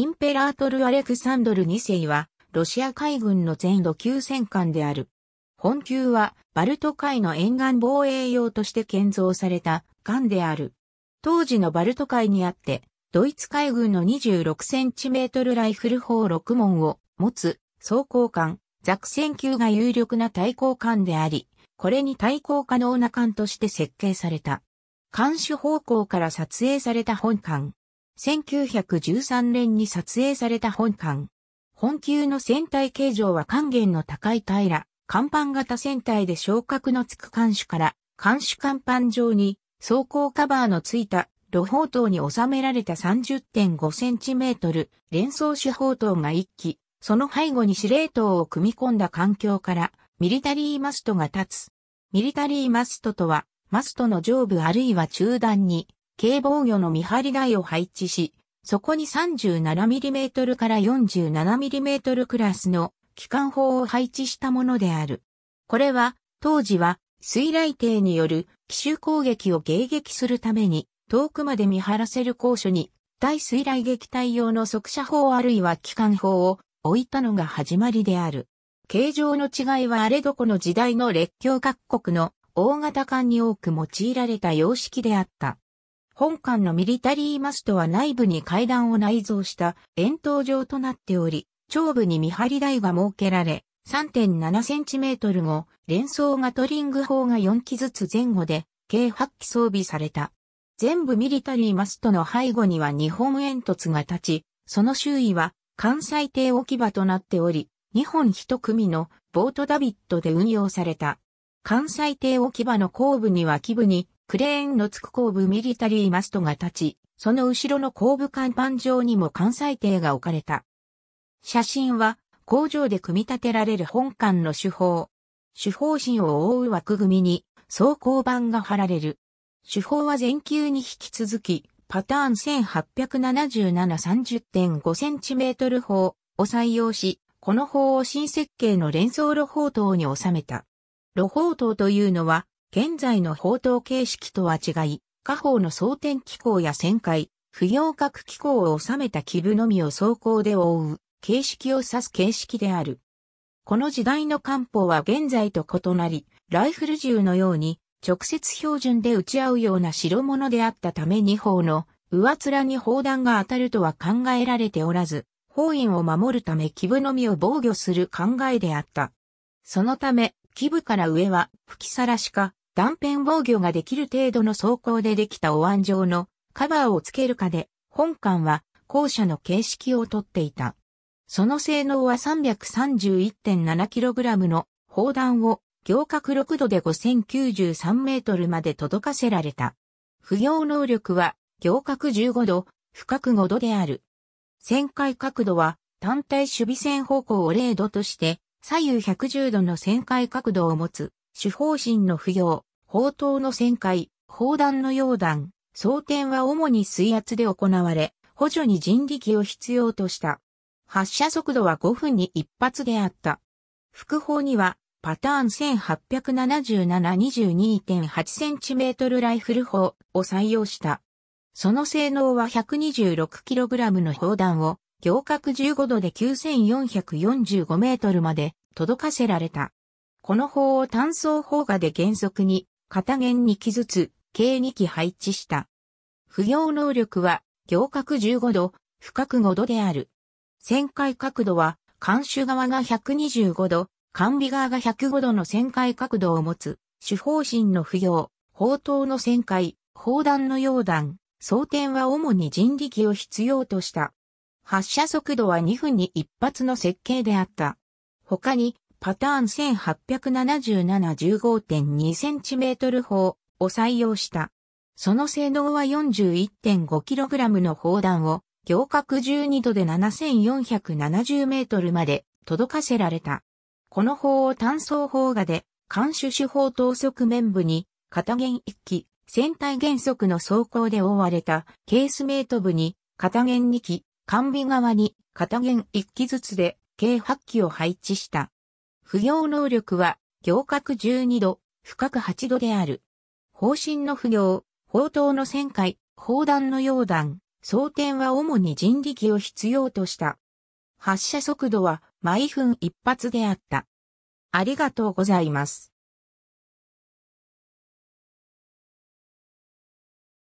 インペラートル・アレクサンドル2世は、ロシア海軍の全土級戦艦である。本級は、バルト海の沿岸防衛用として建造された艦である。当時のバルト海にあって、ドイツ海軍の26センチメートルライフル砲6門を持つ装甲艦、ザクセン級が有力な対抗艦であり、これに対抗可能な艦として設計された。艦首方向から撮影された本艦。1913年に撮影された本艦。本級の船体形状は還元の高い平ら、甲板型船体で昇格のつく艦首から、艦首甲板上に装甲カバーのついた露砲塔に収められた 30.5cm 連装手砲塔が1機、その背後に司令塔を組み込んだ環境からミリタリーマストが立つ。ミリタリーマストとは、マストの上部あるいは中段に軽防御の見張り台を配置し、そこに 37mm から 47mm クラスの機関砲を配置したものである。これは、当時は、水雷艇による奇襲攻撃を迎撃するために、遠くまで見張らせる高所に、対水雷撃隊用の速射砲あるいは機関砲を置いたのが始まりである。形状の違いはあれどこの時代の列強各国の大型艦に多く用いられた様式であった。本館のミリタリーマストは内部に階段を内蔵した円筒状となっており、頂部に見張り台が設けられ、3.7センチメートル後、連装ガトリング砲が4機ずつ前後で、計8機装備された。全部ミリタリーマストの背後には日本煙突が立ち、その周囲は関西艇置き場となっており、日本一組のボートダビットで運用された。関西艇置き場の後部には基部にクレーンのつく後部ミリタリーマストが立ち、その後ろの後部甲板上にも関西艇が置かれた。写真は工場で組み立てられる本館の手法。手法芯を覆う枠組みに装甲板が貼られる。手法は前級に引き続き、パターン 1877-30.5cm 法を採用し、この法を新設計の連想路法塔に収めた。路法塔というのは、現在の砲塔形式とは違い、下方の装填機構や旋回、不要角機構を収めた基部のみを装甲で覆う形式を指す形式である。この時代の艦砲は現在と異なり、ライフル銃のように直接標準で撃ち合うような代物であったため二砲の上面に砲弾が当たるとは考えられておらず、砲員を守るため基部のみを防御する考えであった。そのため、基部から上は吹きさらしか断片防御ができる程度の装甲でできたお椀状のカバーをつけるかで、本艦は校舎の形式をとっていた。その性能は 331.7kg の砲弾を行角6度で 5093m まで届かせられた。不要能力は行角15度、深く5度である。旋回角度は単体守備線方向を0度として左右110度の旋回角度を持つ、主方針の不要、砲塔の旋回、砲弾の溶弾、装填は主に水圧で行われ、補助に人力を必要とした。発射速度は5分に一発であった。副砲には、パターン 1877-22.8cm ライフル砲を採用した。その性能は 126kg の砲弾を行角15度で9445メートルまで届かせられた。この砲を単装砲画で原則に、片弦2機ずつ、計2機配置した。不要能力は、行角15度、不く5度である。旋回角度は、監守側が125度、管備側が105度の旋回角度を持つ、主方針の不要、砲塔の旋回、砲弾の溶弾、装填は主に人力を必要とした。発射速度は2分に1発の設計であった。他に、パターン 1877-15.2cm 砲を採用した。その性能は 41.5kg の砲弾を行角12度で 7470m まで届かせられた。この砲を単装砲画で、監視手法等側面部に、片弦1機、船体原則の装甲で覆われたケースメート部に、片弦2機、完備側に片弦1機ずつで計8機を配置した。不行能力は行角12度、深く8度である。方針の不行、砲塔の旋回、砲弾の溶弾、装填は主に人力を必要とした。発射速度は毎分一発であった。ありがとうございます。